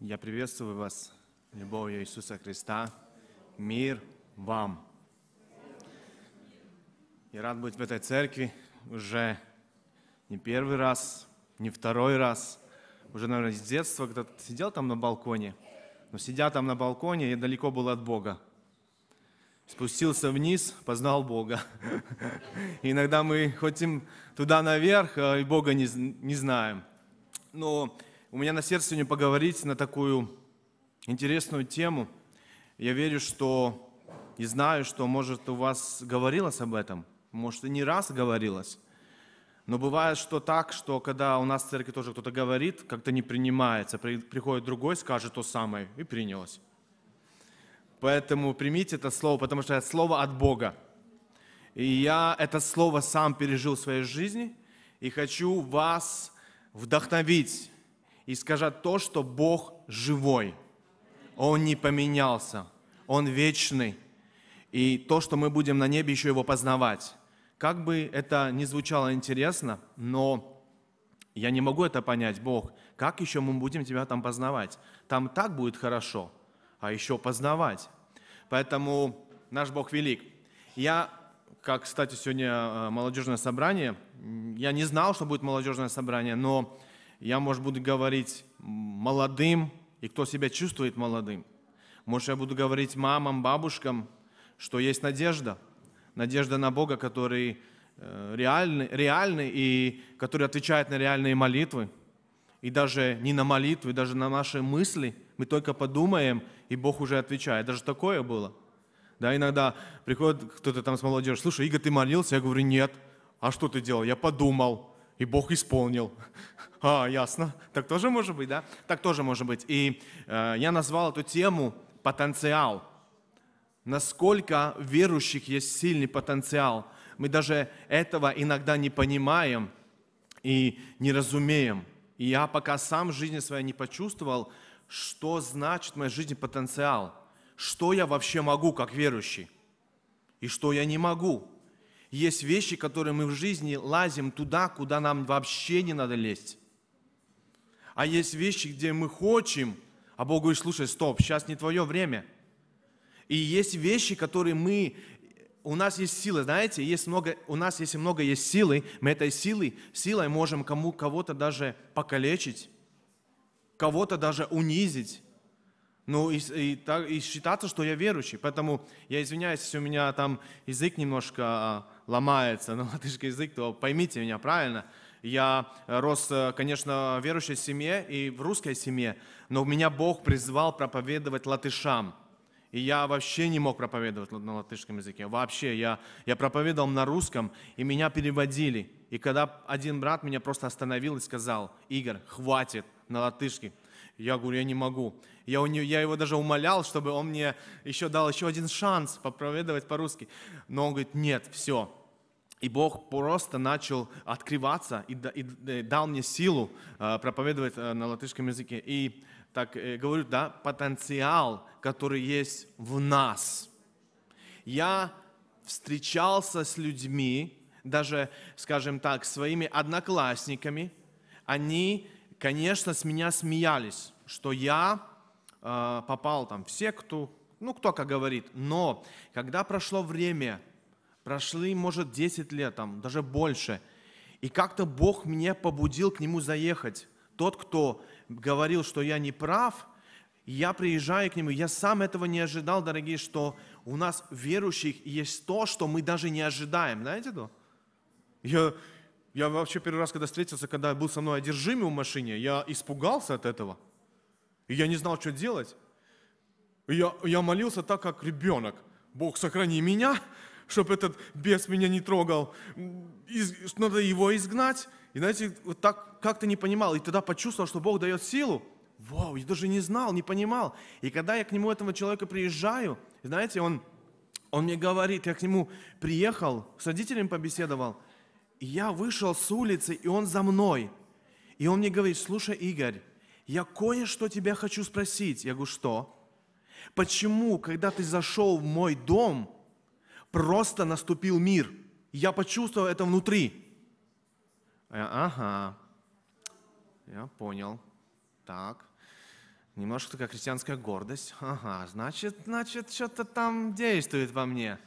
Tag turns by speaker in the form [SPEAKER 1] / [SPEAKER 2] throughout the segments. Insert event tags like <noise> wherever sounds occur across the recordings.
[SPEAKER 1] Я приветствую вас, любовью Иисуса Христа. Мир вам! Я рад быть в этой церкви уже не первый раз, не второй раз. Уже, наверное, с детства когда сидел там на балконе. Но сидя там на балконе, я далеко был от Бога. Спустился вниз, познал Бога. <laughs> иногда мы хотим туда наверх, э, и Бога не знаем. Но у меня на сердце сегодня поговорить на такую интересную тему. Я верю, что и знаю, что, может, у вас говорилось об этом, может, и не раз говорилось. Но бывает, что так, что когда у нас в церкви тоже кто-то говорит, как-то не принимается. Приходит другой, скажет то самое, и принялось. Поэтому примите это слово, потому что это слово от Бога. И я это слово сам пережил в своей жизни, и хочу вас вдохновить и скажут то, что Бог живой. Он не поменялся, Он вечный. И то, что мы будем на небе еще его познавать. Как бы это ни звучало интересно, но я не могу это понять, Бог. Как еще мы будем тебя там познавать? Там так будет хорошо, а еще познавать. Поэтому наш Бог велик. Я, как, кстати, сегодня э, молодежное собрание, я не знал, что будет молодежное собрание, но я, может, буду говорить молодым, и кто себя чувствует молодым. Может, я буду говорить мамам, бабушкам, что есть надежда. Надежда на Бога, который э, реальный, реальный и который отвечает на реальные молитвы. И даже не на молитвы, даже на наши мысли. Мы только подумаем, и Бог уже отвечает. Даже такое было. Да, иногда приходит кто-то там с молодежью, слушай, Игорь, ты молился? Я говорю, нет. А что ты делал? Я подумал и Бог исполнил. А, ясно. Так тоже может быть, да? Так тоже может быть. И э, я назвал эту тему потенциал. Насколько верующих есть сильный потенциал. Мы даже этого иногда не понимаем и не разумеем. И я пока сам в жизни своей не почувствовал, что значит в моей жизни потенциал. Что я вообще могу как верующий и что я не могу. Есть вещи, которые мы в жизни лазим туда, куда нам вообще не надо лезть. А есть вещи, где мы хотим, а Бог говорит, слушай, стоп, сейчас не твое время. И есть вещи, которые мы у нас есть силы, знаете, есть много, у нас есть много есть силы, мы этой силой, силой можем кому, кого-то даже покалечить, кого-то даже унизить. Ну и, и, так, и считаться, что я верующий. Поэтому я извиняюсь, если у меня там язык немножко а, ломается, на <laughs> латышский язык, то поймите меня правильно. Я э, рос, э, конечно, в верующей семье и в русской семье, но меня Бог призвал проповедовать латышам. И я вообще не мог проповедовать на латышском языке. Вообще, я, я проповедовал на русском, и меня переводили. И когда один брат меня просто остановил и сказал, Игорь, хватит на латышке. Я говорю, я не могу. Я, у нее, я его даже умолял, чтобы он мне еще дал еще один шанс проповедовать по-русски. Но он говорит, нет, все. И Бог просто начал открываться и, и, и э, дал мне силу э, проповедовать э, на латышском языке. И так э, говорю, да, потенциал, который есть в нас. Я встречался с людьми, даже, скажем так, своими одноклассниками, они, конечно, с меня смеялись, что я Э, попал там в секту, ну, кто как говорит. Но когда прошло время, прошли, может, 10 лет, там, даже больше, и как-то Бог меня побудил к нему заехать. Тот, кто говорил, что я не прав, я приезжаю к нему, я сам этого не ожидал, дорогие, что у нас верующих есть то, что мы даже не ожидаем. Знаете то? Я, я вообще первый раз, когда встретился, когда был со мной одержимый в машине, я испугался от этого – и я не знал, что делать. И я, я молился так, как ребенок. Бог, сохрани меня, <laughs> чтобы этот бес меня не трогал. Из, надо его изгнать. И знаете, вот так как-то не понимал. И тогда почувствовал, что Бог дает силу. Вау, я даже не знал, не понимал. И когда я к нему, этого человека, приезжаю, знаете, он, он мне говорит, я к нему приехал, с родителями побеседовал, и я вышел с улицы, и он за мной. И он мне говорит, слушай, Игорь, я кое-что тебя хочу спросить. Я говорю, что? Почему, когда ты зашел в мой дом, просто наступил мир? Я почувствовал это внутри. Я, ага, я понял. Так, немножко такая христианская гордость. Ага, значит, значит, что-то там действует во мне.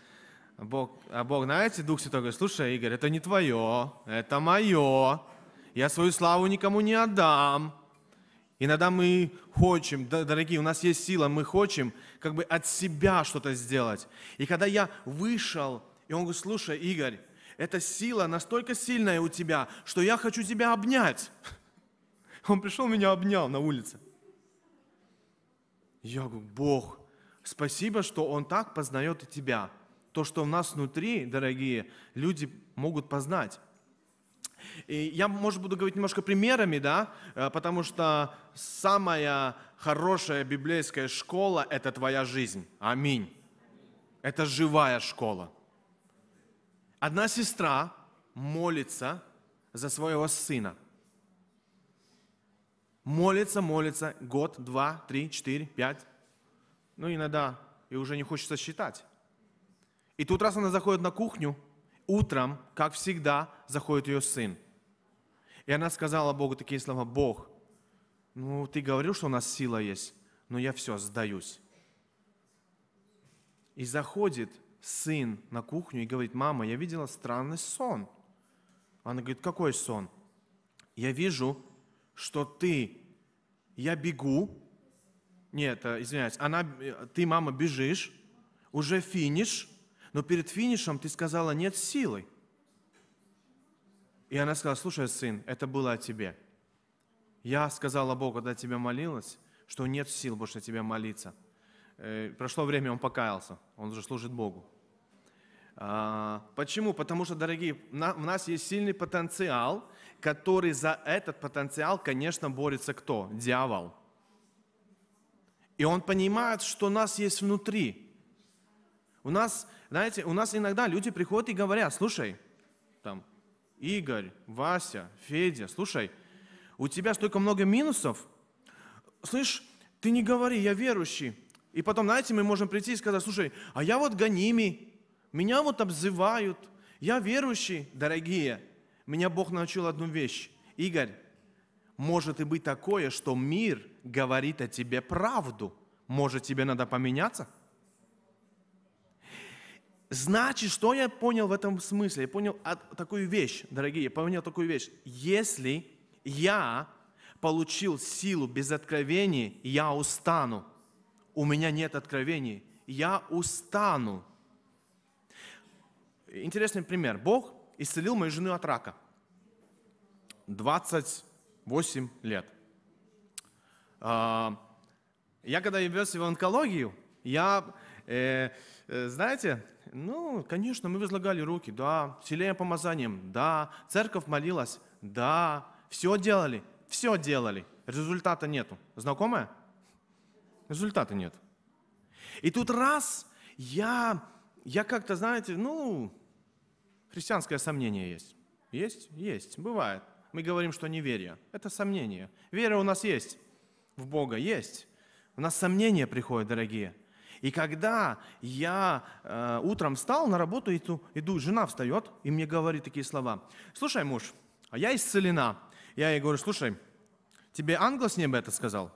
[SPEAKER 1] Бог, а Бог, знаете, Дух Святой говорит, слушай, Игорь, это не твое, это мое. Я свою славу никому не отдам. Иногда мы хотим, дорогие, у нас есть сила, мы хотим как бы от себя что-то сделать. И когда я вышел, и он говорит, слушай, Игорь, эта сила настолько сильная у тебя, что я хочу тебя обнять. <laughs> Он пришел, меня обнял на улице. Я говорю, Бог, спасибо, что Он так познает тебя. То, что у нас внутри, дорогие, люди могут познать. И я, может, буду говорить немножко примерами, да, э, потому что самая хорошая библейская школа – это твоя жизнь. Аминь. Это живая школа. Одна сестра молится за своего сына. Молится, молится, год, два, три, четыре, пять. Ну, иногда и уже не хочется считать. И тут раз она заходит на кухню, утром, как всегда, заходит ее сын – и она сказала Богу такие слова, Бог, ну ты говорил, что у нас сила есть, но я все, сдаюсь. И заходит сын на кухню и говорит, мама, я видела странный сон. Она говорит, какой сон? Я вижу, что ты, я бегу, нет, э, извиняюсь, она, э, ты, мама, бежишь, уже финиш, но перед финишем ты сказала, нет силы. И она сказала, слушай, сын, это было о тебе. Я сказала Богу, когда тебя молилась, что нет сил больше на тебя молиться. Э, прошло время, он покаялся, он уже служит Богу. А, почему? Потому что, дорогие, у нас есть сильный потенциал, который за этот потенциал, конечно, борется кто? Дьявол. И он понимает, что у нас есть внутри. У нас, знаете, у нас иногда люди приходят и говорят, слушай, там, Игорь, Вася, Федя, слушай, у тебя столько много минусов. Слышь, ты не говори, я верующий. И потом, знаете, мы можем прийти и сказать, слушай, а я вот гоними, меня вот обзывают, я верующий, дорогие. Меня Бог научил одну вещь. Игорь, может и быть такое, что мир говорит о тебе правду. Может, тебе надо поменяться? Значит, что я понял в этом смысле? Я понял такую вещь, дорогие, я понял такую вещь. Если я получил силу без откровений, я устану. У меня нет откровений, я устану. Интересный пример. Бог исцелил мою жену от рака. 28 лет. А, я когда я в онкологию, я, э, э, знаете, ну, конечно, мы возлагали руки, да, селение помазанием, да, церковь молилась, да, все делали, все делали, результата нету. Знакомая? Результата нет. И тут раз я, я как-то, знаете, ну, христианское сомнение есть. Есть? Есть, бывает. Мы говорим, что неверие. Это сомнение. Вера у нас есть в Бога, есть. У нас сомнения приходят, дорогие – и когда я э, утром встал на работу, иду, иду, жена встает и мне говорит такие слова. Слушай, муж, а я исцелена. Я ей говорю, слушай, тебе ангел с неба это сказал?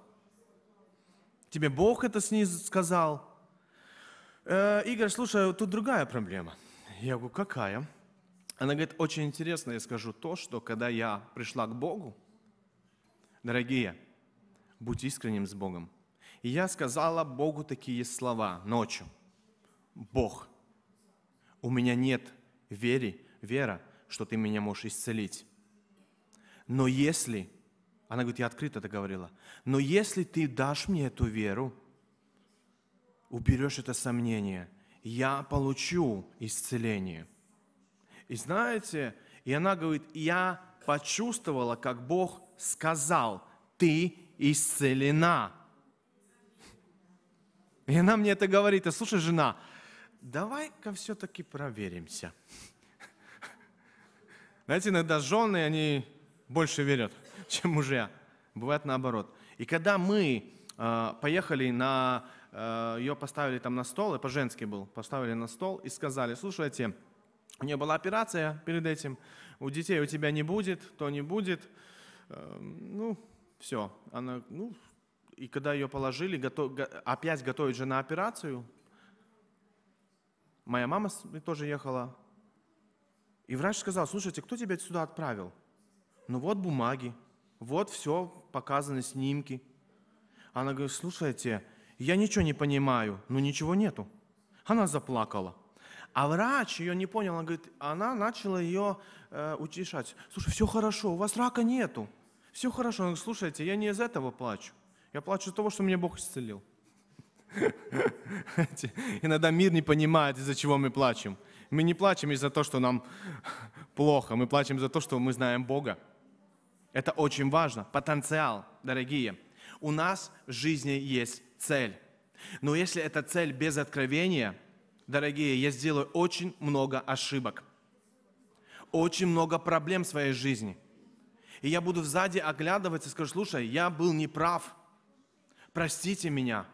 [SPEAKER 1] Тебе Бог это с сказал? Э, Игорь, слушай, тут другая проблема. Я говорю, какая? Она говорит, очень интересно, я скажу то, что когда я пришла к Богу, дорогие, будь искренним с Богом. И я сказала Богу такие слова ночью. Бог, у меня нет веры, вера, что ты меня можешь исцелить. Но если, она говорит, я открыто это говорила, но если ты дашь мне эту веру, уберешь это сомнение, я получу исцеление. И знаете, и она говорит, я почувствовала, как Бог сказал, ты исцелена. И она мне это говорит, а слушай, жена, давай-ка все-таки проверимся. Знаете, иногда жены, они больше верят, чем мужья. Бывает наоборот. И когда мы э, поехали на... Э, а, ее поставили там на стол, и по-женски был, поставили на стол и сказали, слушайте, у нее была операция перед этим, у детей у тебя не будет, то не будет. Э, ну, все. Она, ну, и когда ее положили, готов, опять готовить же на операцию, моя мама тоже ехала. И врач сказал, слушайте, кто тебя сюда отправил? Ну вот бумаги, вот все, показаны снимки. Она говорит, слушайте, я ничего не понимаю, ну ничего нету. Она заплакала. А врач ее не понял, она говорит, она начала ее э, утешать. Слушай, все хорошо, у вас рака нету, все хорошо. Она говорит, слушайте, я не из этого плачу. Я плачу от того, что меня Бог исцелил. Иногда мир не понимает, из-за чего мы плачем. Мы не плачем из-за того, что нам плохо, мы плачем за то, что мы знаем Бога. Это очень важно. Потенциал, дорогие. У нас в жизни есть цель. Но если эта цель без откровения, дорогие, я сделаю очень много ошибок. Очень много проблем в своей жизни. И я буду сзади оглядываться и скажу, слушай, я был неправ. прав простите меня.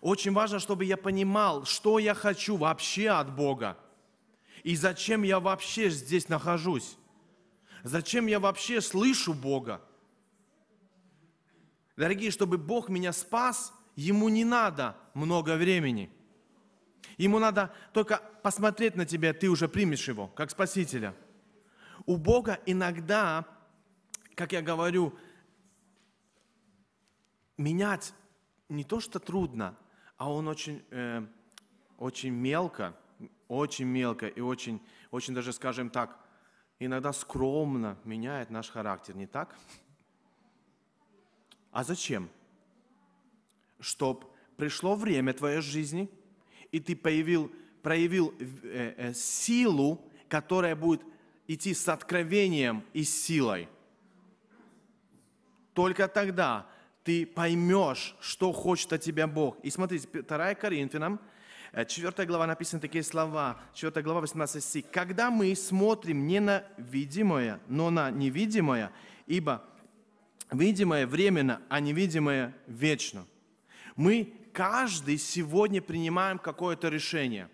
[SPEAKER 1] Очень важно, чтобы я понимал, что я хочу вообще от Бога. И зачем я вообще здесь нахожусь? Зачем я вообще слышу Бога? Дорогие, чтобы Бог меня спас, Ему не надо много времени. Ему надо только посмотреть на тебя, ты уже примешь Его, как Спасителя. У Бога иногда, как я говорю, менять не то что трудно, а он очень, э, очень мелко, очень мелко и очень, очень даже, скажем так, иногда скромно меняет наш характер, не так? А зачем? Чтоб пришло время твоей жизни, и ты появил, проявил э, э, силу, которая будет идти с откровением и силой. Только тогда ты поймешь, что хочет от тебя Бог. И смотрите, 2 Коринфянам, 4 э, глава написаны такие слова, 4 глава 18 стих. «Когда мы смотрим не на видимое, но на невидимое, ибо видимое временно, а невидимое вечно». Мы каждый сегодня принимаем какое-то решение.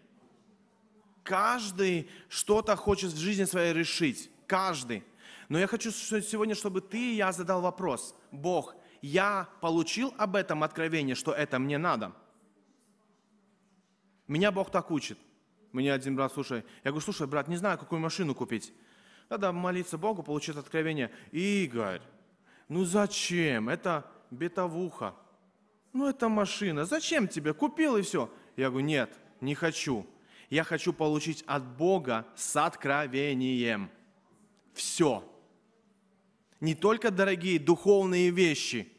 [SPEAKER 1] Каждый что-то хочет в жизни своей решить. Каждый. Но я хочу сегодня, чтобы ты и я задал вопрос. Бог, я получил об этом откровение, что это мне надо. Меня Бог так учит. Мне один брат, слушай, я говорю, слушай, брат, не знаю, какую машину купить. Надо молиться Богу, получить откровение. Игорь, ну зачем? Это бетовуха. Ну это машина. Зачем тебе? Купил и все. Я говорю, нет, не хочу. Я хочу получить от Бога с откровением. Все не только дорогие духовные вещи.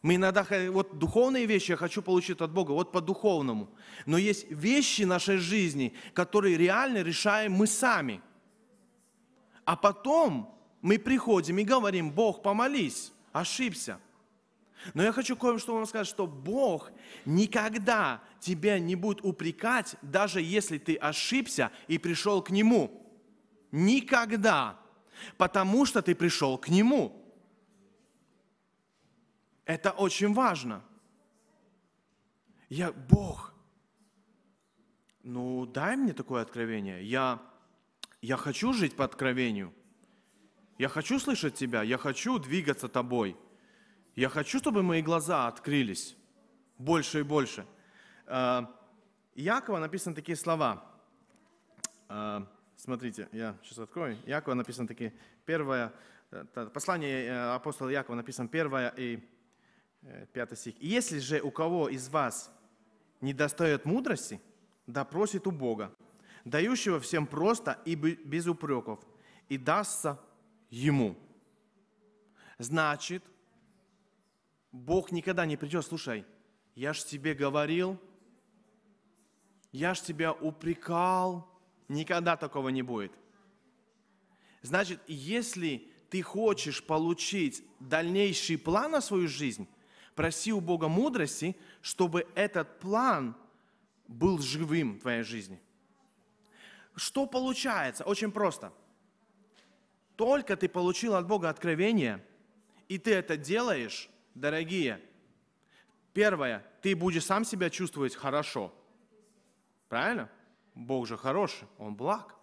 [SPEAKER 1] Мы иногда, вот духовные вещи я хочу получить от Бога, вот по-духовному. Но есть вещи нашей жизни, которые реально решаем мы сами. А потом мы приходим и говорим, Бог, помолись, ошибся. Но я хочу кое-что вам сказать, что Бог никогда тебя не будет упрекать, даже если ты ошибся и пришел к Нему. Никогда потому что ты пришел к Нему. Это очень важно. Я Бог. Ну, дай мне такое откровение. Я, я хочу жить по откровению. Я хочу слышать Тебя. Я хочу двигаться Тобой. Я хочу, чтобы мои глаза открылись больше и больше. Э, Иакова написаны такие слова. Э, Смотрите, я сейчас открою. Якова написано таки первое, э, послание э, апостола Якова написано первое и э, пятый стих. «Если же у кого из вас не достает мудрости, да просит у Бога, дающего всем просто и без упреков, и дастся ему». Значит, Бог никогда не придет, слушай, я ж тебе говорил, я ж тебя упрекал, Никогда такого не будет. Значит, если ты хочешь получить дальнейший план на свою жизнь, проси у Бога мудрости, чтобы этот план был живым в твоей жизни. Что получается? Очень просто. Только ты получил от Бога откровение, и ты это делаешь, дорогие. Первое, ты будешь сам себя чувствовать хорошо. Правильно? Бог же хороший, Он благ.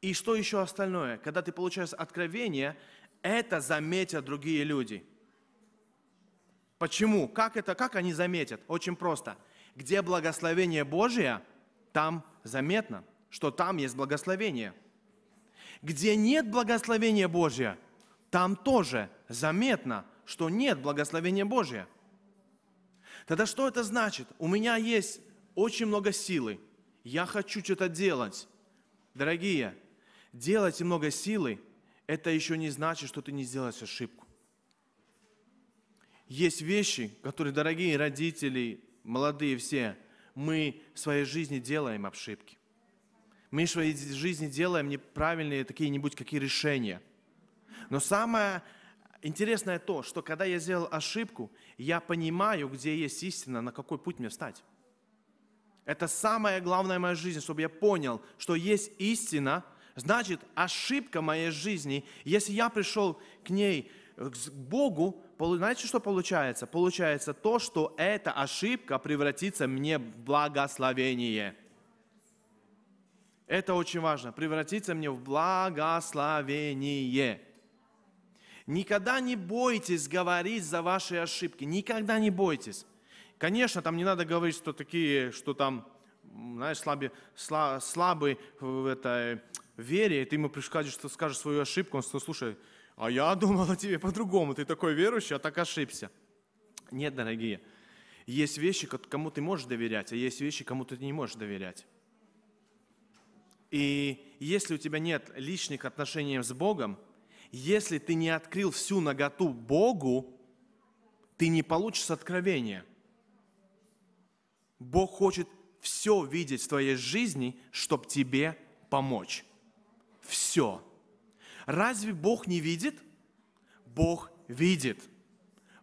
[SPEAKER 1] И что еще остальное? Когда ты получаешь откровение, это заметят другие люди. Почему? Как это? Как они заметят? Очень просто. Где благословение Божие, там заметно, что там есть благословение. Где нет благословения Божия, там тоже заметно, что нет благословения Божия. Тогда что это значит? У меня есть очень много силы, я хочу что-то делать. Дорогие, делать много силы, это еще не значит, что ты не сделаешь ошибку. Есть вещи, которые, дорогие родители, молодые все, мы в своей жизни делаем ошибки. Мы в своей жизни делаем неправильные такие-нибудь какие решения. Но самое интересное то, что когда я сделал ошибку, я понимаю, где есть истина, на какой путь мне встать. Это самое главное в моей жизни, чтобы я понял, что есть истина, значит, ошибка моей жизни, если я пришел к ней, э, к Богу, знаете, что получается? Получается то, что эта ошибка превратится мне в благословение. Это очень важно. Превратится мне в благословение. Никогда не бойтесь говорить за ваши ошибки. Никогда не бойтесь. Конечно, там не надо говорить, что такие, что там, знаешь, слабый, слабый в этой вере, и ты ему пришкадишь, что скажешь свою ошибку, он скажет, слушай, а я <laughs> думал о тебе по-другому, ты такой верующий, а так ошибся. Нет, дорогие, есть вещи, кому ты можешь доверять, а есть вещи, кому ты не можешь доверять. И если у тебя нет личных отношений с Богом, если ты не открыл всю наготу Богу, ты не получишь откровения – Бог хочет все видеть в твоей жизни, чтобы тебе помочь. Все. Разве Бог не видит? Бог видит.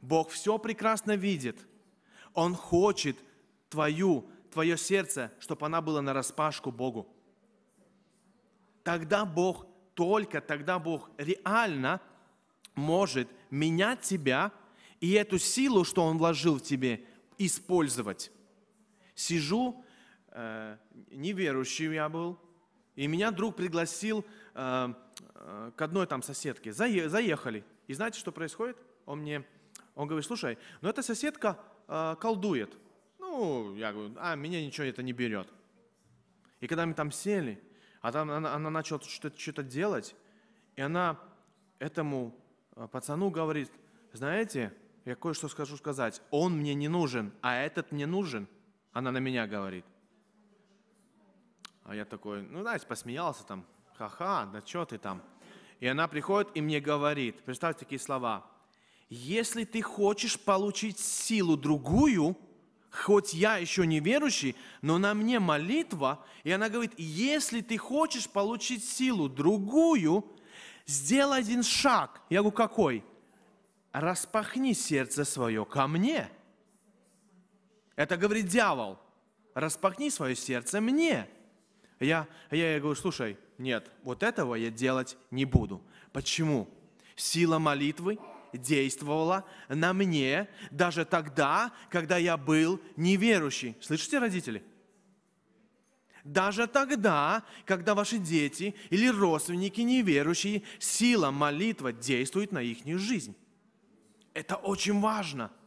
[SPEAKER 1] Бог все прекрасно видит. Он хочет твою, твое сердце, чтобы она была на распашку Богу. Тогда Бог, только тогда Бог реально может менять тебя и эту силу, что Он вложил в тебе, использовать сижу, э, неверующий я был, и меня друг пригласил э, э, к одной там соседке. Зае, заехали. И знаете, что происходит? Он мне, он говорит, слушай, ну эта соседка э, колдует. Ну, я говорю, а меня ничего это не берет. И когда мы там сели, а там она, она начала что-то, что-то делать, и она этому э, пацану говорит, знаете, я кое-что скажу сказать, он мне не нужен, а этот мне нужен – она на меня говорит. А я такой, ну, знаете, посмеялся там, ха-ха, да что ты там. И она приходит и мне говорит, представьте такие слова, если ты хочешь получить силу другую, хоть я еще не верующий, но на мне молитва, и она говорит, если ты хочешь получить силу другую, сделай один шаг. Я говорю, какой? Распахни сердце свое ко мне – это говорит дьявол. Распахни свое сердце мне. Я, я ей говорю, слушай, нет, вот этого я делать не буду. Почему? Сила молитвы действовала на мне даже тогда, когда я был неверующий. Слышите, родители? Даже тогда, когда ваши дети или родственники неверующие, сила молитва действует на их жизнь. Это очень важно –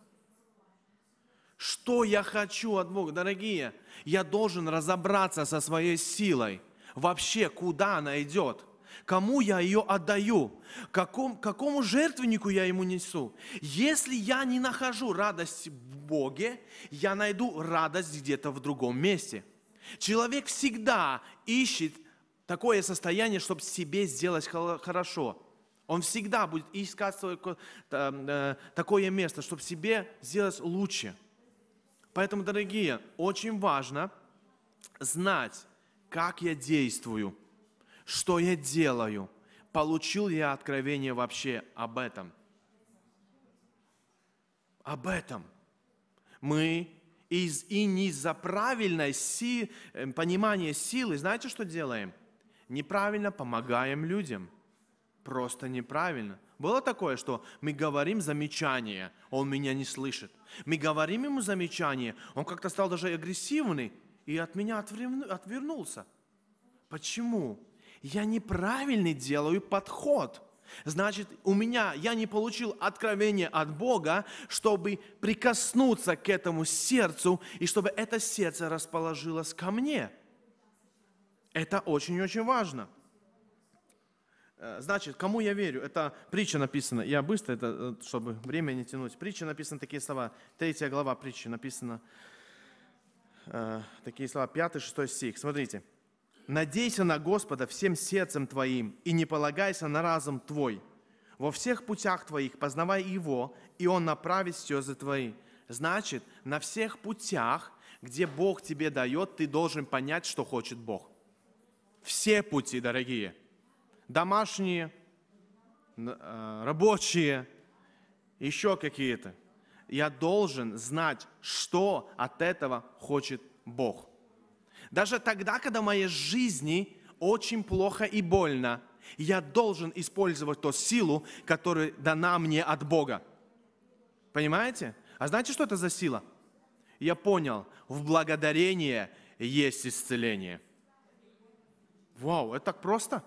[SPEAKER 1] что я хочу от Бога? Дорогие, я должен разобраться со своей силой. Вообще, куда она идет? Кому я ее отдаю? Каком, какому жертвеннику я ему несу? Если я не нахожу радость в Боге, я найду радость где-то в другом месте. Человек всегда ищет такое состояние, чтобы себе сделать хорошо. Он всегда будет искать свое, э, такое место, чтобы себе сделать лучше – Поэтому, дорогие, очень важно знать, как я действую, что я делаю, получил я откровение вообще об этом. Об этом. Мы из, и не из-за правильной си, э, понимания силы, знаете, что делаем? Неправильно помогаем людям. Просто неправильно – было такое, что мы говорим замечание, он меня не слышит. Мы говорим ему замечание, он как-то стал даже агрессивный и от меня отвернулся. Почему? Я неправильный делаю подход. Значит, у меня, я не получил откровение от Бога, чтобы прикоснуться к этому сердцу, и чтобы это сердце расположилось ко мне. Это очень-очень важно. Э, значит, кому я верю? Это притча написана. Я быстро, это, э, чтобы время не тянуть. Притча написана такие слова. Третья глава притчи написана. Э, такие слова, Пятый, шестой стих. Смотрите. «Надейся на Господа всем сердцем твоим, и не полагайся на разум твой. Во всех путях твоих познавай Его, и Он направит слезы твои». Значит, на всех путях, где Бог тебе дает, ты должен понять, что хочет Бог. Все пути, дорогие – домашние, э, рабочие, еще какие-то. Я должен знать, что от этого хочет Бог. Даже тогда, когда в моей жизни очень плохо и больно, я должен использовать ту силу, которая дана мне от Бога. Понимаете? А знаете, что это за сила? Я понял, в благодарении есть исцеление. Вау, это так просто?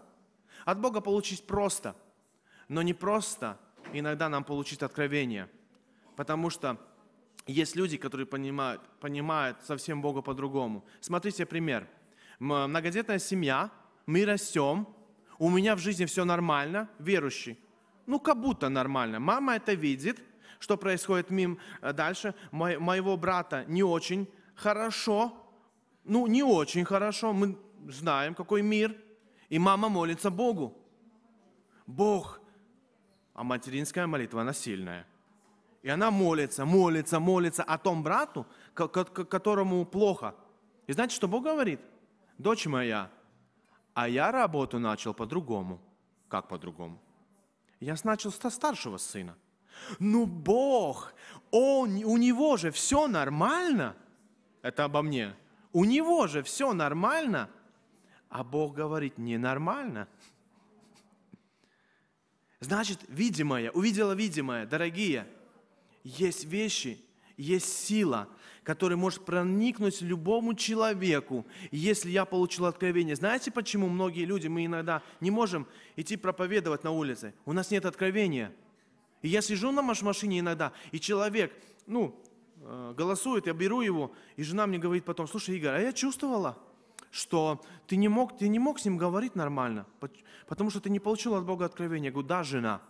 [SPEAKER 1] От Бога получить просто, но не просто иногда нам получить откровение, потому что есть люди, которые понимают, понимают совсем Бога по-другому. Смотрите пример. Многодетная семья, мы растем, у меня в жизни все нормально, верующий. Ну, как будто нормально. Мама это видит, что происходит мимо э, дальше. Мо- моего брата не очень хорошо, ну, не очень хорошо, мы знаем, какой мир – и мама молится Богу. Бог. А материнская молитва, она сильная. И она молится, молится, молится о том брату, которому плохо. И знаете, что Бог говорит? Дочь моя, а я работу начал по-другому. Как по-другому? Я начал со старшего сына. Ну Бог, он, у него же все нормально. Это обо мне. У него же все нормально. А Бог говорит, ненормально. Значит, видимое, увидела видимое, дорогие, есть вещи, есть сила, которая может проникнуть любому человеку, если я получил откровение. Знаете, почему многие люди, мы иногда не можем идти проповедовать на улице? У нас нет откровения. И я сижу на машине иногда, и человек, ну, э, голосует, я беру его, и жена мне говорит потом, слушай, Игорь, а я чувствовала – что ты не мог, ты не мог с ним говорить нормально, потому что ты не получил от Бога откровения. Я говорю, да, жена,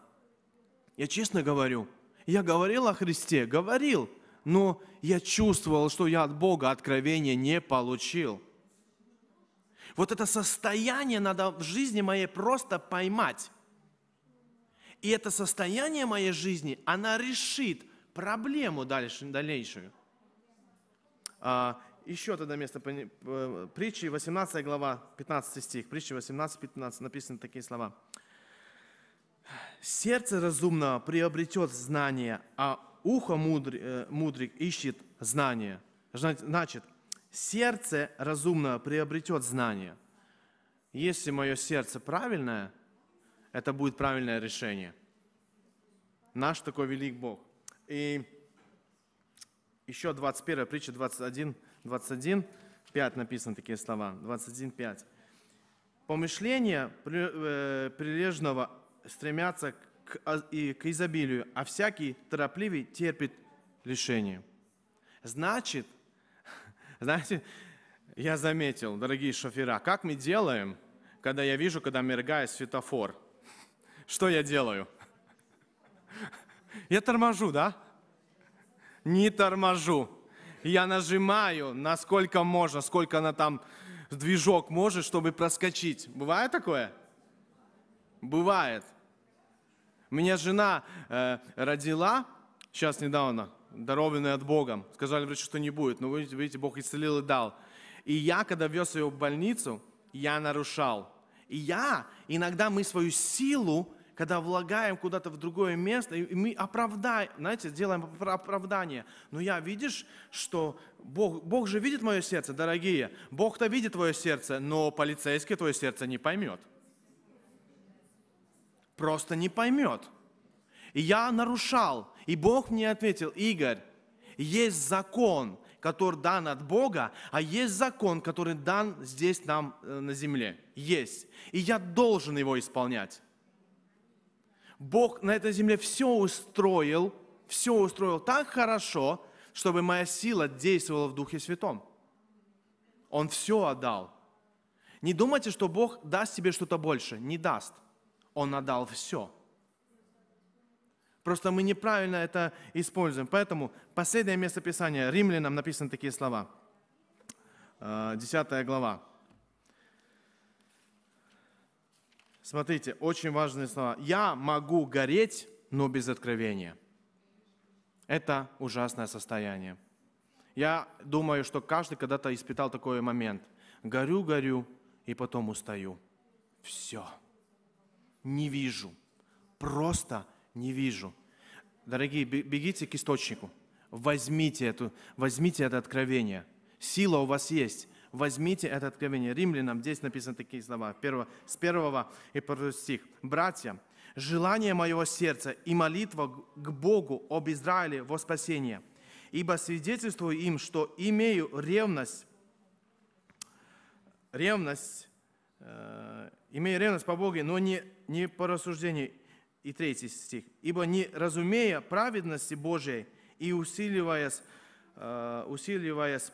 [SPEAKER 1] я честно говорю, я говорил о Христе, говорил, но я чувствовал, что я от Бога откровения не получил. Вот это состояние надо в жизни моей просто поймать. И это состояние моей жизни, она решит проблему дальше, дальнейшую. А, еще тогда место притчи, 18 глава, 15 стих, притчи 18, 15, написаны такие слова. «Сердце разумного приобретет знание, а ухо мудрик, э, мудрик ищет знание». Значит, сердце разумного приобретет знание. Если мое сердце правильное, это будет правильное решение. Наш такой велик Бог. И еще 21 притча, 21 21.5 написаны такие слова. 21.5. Помышления э, прилежного стремятся к, а, и к изобилию, а всякий торопливый терпит лишение. Значит, <laughs> знаете, я заметил, дорогие шофера, как мы делаем, когда я вижу, когда мергает светофор. <laughs> Что я делаю? <laughs> Я торможу, да? Не торможу я нажимаю, насколько можно, сколько она там движок может, чтобы проскочить. Бывает такое? Бывает. Меня жена э, родила, сейчас недавно, дарованная от Бога. Сказали врачу, что не будет. Но видите, видите, Бог исцелил и дал. И я, когда вез ее в больницу, я нарушал. И я, иногда мы свою силу когда влагаем куда-то в другое место, и мы оправдаем, знаете, сделаем оправдание. Но «Ну, я, видишь, что Бог, Бог же видит мое сердце, дорогие. Бог-то видит твое сердце, но полицейский твое сердце не поймет. Просто не поймет. И я нарушал, и Бог мне ответил, Игорь, есть закон, который дан от Бога, а есть закон, который дан здесь нам э, на земле. Есть. И я должен его исполнять. Бог на этой земле все устроил, все устроил так хорошо, чтобы моя сила действовала в Духе Святом. Он все отдал. Не думайте, что Бог даст тебе что-то больше. Не даст. Он отдал все. Просто мы неправильно это используем. Поэтому последнее место Писания, римлянам написаны такие слова. 10 э, глава. Смотрите, очень важные слова. Я могу гореть, но без откровения. Это ужасное состояние. Я думаю, что каждый когда-то испытал такой момент. Горю, горю, и потом устаю. Все. Не вижу. Просто не вижу. Дорогие, бегите к источнику. Возьмите, эту, возьмите это откровение. Сила у вас есть возьмите это откровение. Римлянам здесь написаны такие слова, с первого и первого стих. «Братья, желание моего сердца и молитва к Богу об Израиле во спасение, ибо свидетельствую им, что имею ревность, ревность, э, имею ревность по Богу, но не, не по рассуждению». И третий стих. «Ибо не разумея праведности Божией и усиливаясь Э, усиливаясь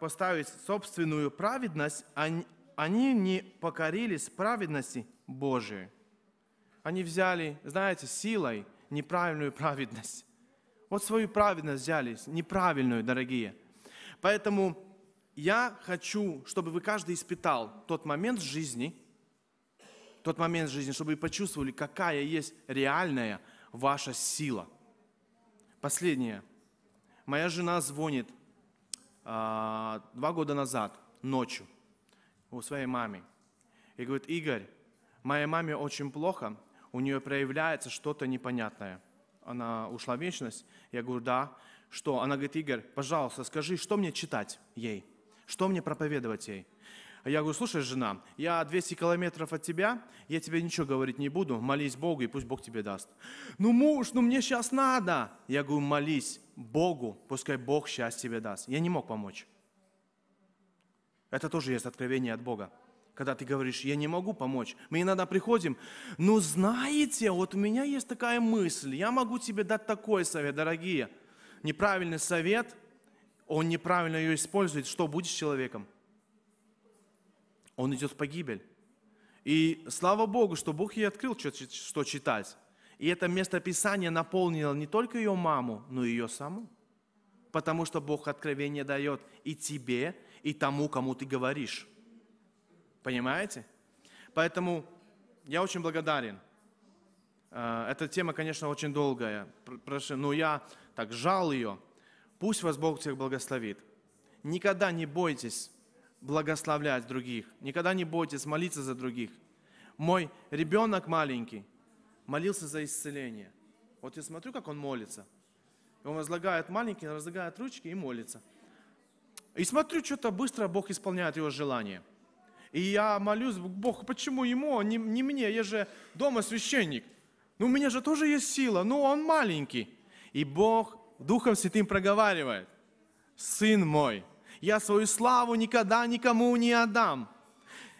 [SPEAKER 1] поставить собственную праведность, они не покорились праведности Божией. Они взяли, знаете, силой неправильную праведность. Вот свою праведность взяли, неправильную, дорогие. Поэтому я хочу, чтобы вы каждый испытал тот момент жизни, тот момент жизни, чтобы вы почувствовали, какая есть реальная ваша сила. Последнее – Моя жена звонит а, два года назад ночью у своей маме и говорит, Игорь, моей маме очень плохо, у нее проявляется что-то непонятное. Она ушла в вечность. Я говорю, да. Что? Она говорит, Игорь, пожалуйста, скажи, что мне читать ей? Что мне проповедовать ей? Я говорю, слушай, жена, я 200 километров от тебя, я тебе ничего говорить не буду, молись Богу, и пусть Бог тебе даст. Ну, муж, ну мне сейчас надо. Я говорю, молись. Богу, пускай Бог счастье тебе даст. Я не мог помочь. Это тоже есть откровение от Бога. Когда ты говоришь, я не могу помочь. Мы иногда приходим, ну знаете, вот у меня есть такая мысль, я могу тебе дать такой совет, дорогие. Неправильный совет, он неправильно ее использует, что будет с человеком? Он идет в погибель. И слава Богу, что Бог ей открыл, что читать. И это местописание наполнило не только ее маму, но и ее саму. Потому что Бог откровение дает и тебе, и тому, кому ты говоришь. Понимаете? Поэтому я очень благодарен. Э, эта тема, конечно, очень долгая, но я так жал ее. Пусть вас Бог всех благословит. Никогда не бойтесь благословлять других. Никогда не бойтесь молиться за других. Мой ребенок маленький – молился за исцеление. Вот я смотрю, как он молится. И он возлагает маленькие, разлагает ручки и молится. И смотрю, что-то быстро Бог исполняет его желание. И я молюсь, Бог, почему ему, а не, не мне, я же дома священник. Ну, у меня же тоже есть сила, Ну он маленький. И Бог Духом Святым проговаривает. Сын мой, я свою славу никогда никому не отдам.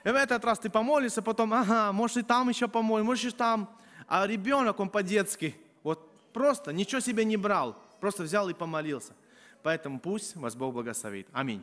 [SPEAKER 1] И в этот раз ты помолишься, потом, ага, может и там еще помолишь, может и там а ребенок, он по-детски, вот просто ничего себе не брал, просто взял и помолился. Поэтому пусть вас Бог благословит. Аминь.